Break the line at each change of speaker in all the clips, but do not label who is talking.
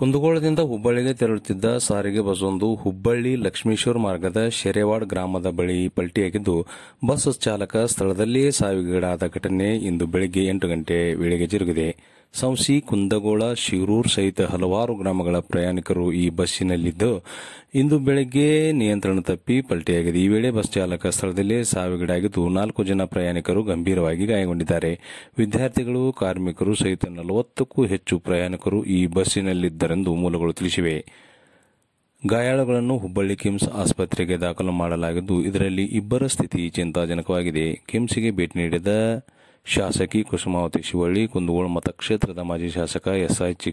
ಕುಂದಗೋಳದಿಂದ ಹುಬ್ಬಳ್ಳಿಗೆ ತೆರಳುತ್ತಿದ್ದ ಸಾರಿಗೆ ಬಸ್ ಒಂದು ಹುಬ್ಬಳ್ಳಿ ಲಕ್ಷ್ಮೇಶ್ವರ ಮಾರ್ಗದ ಶೆರೆವಾಡ್ ಗ್ರಾಮದ ಬಳಿ ಪಲ್ಟಿಯಾಗಿದ್ದು ಬಸ್ ಚಾಲಕ ಸ್ಥಳದಲ್ಲಿಯೇ ಸಾವಿಗೀಡಾದ ಘಟನೆ ಇಂದು ಬೆಳಗ್ಗೆ ಎಂಟು ಗಂಟೆ ವೇಳೆಗೆ ಜರುಗಿದೆ ಸಂಸಿ ಕುಂದಗೋಳ ಶಿರೂರ್ ಸಹಿತ ಹಲವಾರು ಗ್ರಾಮಗಳ ಪ್ರಯಾಣಿಕರು ಈ ಬಸ್ಸಿನಲ್ಲಿದ್ದು ಇಂದು ಬೆಳಗ್ಗೆ ನಿಯಂತ್ರಣ ತಪ್ಪಿ ಪಲ್ಟಿಯಾಗಿದೆ ಈ ವೇಳೆ ಬಸ್ ಚಾಲಕ ಸ್ಥಳದಲ್ಲೇ ಸಾವಿಗೀಡಾಗಿದ್ದು ನಾಲ್ಕು ಜನ ಪ್ರಯಾಣಿಕರು ಗಂಭೀರವಾಗಿ ಗಾಯಗೊಂಡಿದ್ದಾರೆ ವಿದ್ಯಾರ್ಥಿಗಳು ಕಾರ್ಮಿಕರು ಸಹಿತ ನಲವತ್ತಕ್ಕೂ ಹೆಚ್ಚು ಪ್ರಯಾಣಿಕರು ಈ ಬಸ್ಸಿನಲ್ಲಿದ್ದರೆಂದು ಮೂಲಗಳು ತಿಳಿಸಿವೆ ಗಾಯಾಳುಗಳನ್ನು ಹುಬ್ಬಳ್ಳಿ ಕಿಮ್ಸ್ ಆಸ್ಪತ್ರೆಗೆ ದಾಖಲು ಮಾಡಲಾಗಿದ್ದು ಇದರಲ್ಲಿ ಇಬ್ಬರ ಸ್ಥಿತಿ ಚಿಂತಾಜನಕವಾಗಿದೆ ಕಿಮ್ಸ್ಗೆ ಭೇಟಿ ನೀಡಿದ ಶಾಸಕಿ ಕುಸುಮಾವತಿ ಶಿವಳ್ಳಿ ಕುಂದಗೋಳ ಮತಕ್ಷೇತ್ರದ ಮಾಜಿ ಶಾಸಕ ಎಸ್ಐ ಐ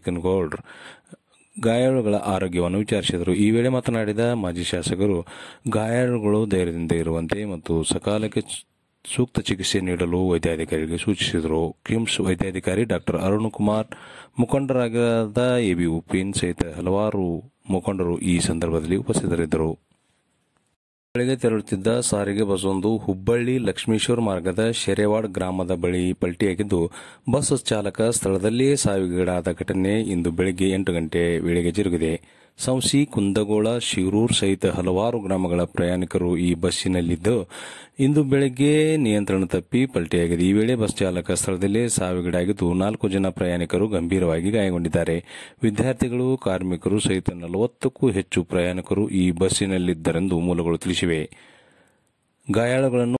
ಗಾಯಾಳುಗಳ ಆರೋಗ್ಯವನ್ನು ವಿಚಾರಿಸಿದರು ಈ ವೇಳೆ ಮಾತನಾಡಿದ ಮಾಜಿ ಶಾಸಕರು ಗಾಯಾಳುಗಳು ಧೈರ್ಯದಿಂದ ಇರುವಂತೆ ಮತ್ತು ಸಕಾಲಕ್ಕೆ ಸೂಕ್ತ ಚಿಕಿತ್ಸೆ ನೀಡಲು ವೈದ್ಯಾಧಿಕಾರಿಗೆ ಸೂಚಿಸಿದರು ಕಿಮ್ಸ್ ವೈದ್ಯಾಧಿಕಾರಿ ಡಾಕ್ಟರ್ ಅರುಣ್ ಕುಮಾರ್ ಮುಖಂಡರಾಗಿದ್ದ ಎಬಿ ಉಪಿನ್ ಸಹಿತ ಹಲವಾರು ಮುಖಂಡರು ಈ ಸಂದರ್ಭದಲ್ಲಿ ಉಪಸ್ಥಿತರಿದ್ದರು ಬೆಳಗ್ಗೆ ತೆರಳುತ್ತಿದ್ದ ಸಾರಿಗೆ ಬಸ್ ಒಂದು ಹುಬ್ಬಳ್ಳಿ ಲಕ್ಷ್ಮೀಶ್ವರ ಮಾರ್ಗದ ಶೆರೆವಾಡ್ ಗ್ರಾಮದ ಬಳಿ ಪಲ್ಟಿಯಾಗಿದ್ದು ಬಸ್ ಚಾಲಕ ಸ್ಥಳದಲ್ಲಿಯೇ ಸಾವಿಗೀಡಾದ ಘಟನೆ ಇಂದು ಬೆಳಗ್ಗೆ ಎಂಟು ಗಂಟೆ ವೇಳೆಗೆ ಜರುಗಿದೆ ಸೌಸಿ ಕುಂದಗೋಳ ಶಿರೂರ್ ಸಹಿತ ಹಲವಾರು ಗ್ರಾಮಗಳ ಪ್ರಯಾಣಿಕರು ಈ ಬಸ್ಸಿನಲ್ಲಿದ್ದು ಇಂದು ಬೆಳಗ್ಗೆ ನಿಯಂತ್ರಣ ತಪ್ಪಿ ಪಲ್ಟಿಯಾಗಿದೆ ಈ ವೇಳೆ ಬಸ್ ಚಾಲಕ ಸ್ಥಳದಲ್ಲೇ ಸಾವಿಗೀಡಾಗಿದ್ದು ನಾಲ್ಕು ಜನ ಪ್ರಯಾಣಿಕರು ಗಂಭೀರವಾಗಿ ಗಾಯಗೊಂಡಿದ್ದಾರೆ ವಿದ್ಯಾರ್ಥಿಗಳು ಕಾರ್ಮಿಕರು ಸಹಿತ ನಲವತ್ತಕ್ಕೂ ಹೆಚ್ಚು ಪ್ರಯಾಣಿಕರು ಈ ಬಸ್ಸಿನಲ್ಲಿದ್ದರೆಂದು ಮೂಲಗಳು ತಿಳಿಸಿವೆ ಗಾಯಾಳುಗಳನ್ನು